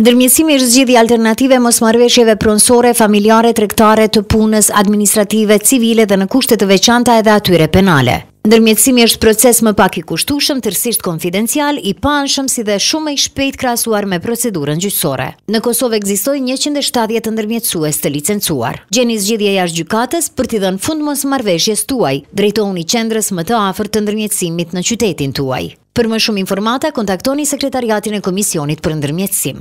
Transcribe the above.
Ndërmjësimi është gjithi alternative mos marveshjeve pronsore, familjare, trektare, të punës, administrative, civile dhe në kushtet të veçanta edhe atyre penale. Ndërmjetësimi është proces më pak i kushtushëm, tërsisht konfidencial, i panëshëm si dhe shumë i shpejt krasuar me procedurën gjysore. Në Kosovë ekzistoj 170 të ndërmjetësues të licencuar. Gjeni zgjidhje jashtë gjykatës për t'i dhënë fund mos marveshjes tuaj, drejtoni qendrës më të afer të ndërmjetësimit në qytetin tuaj. Për më shumë informata, kontaktoni sekretariatin e Komisionit për ndërmjetësim.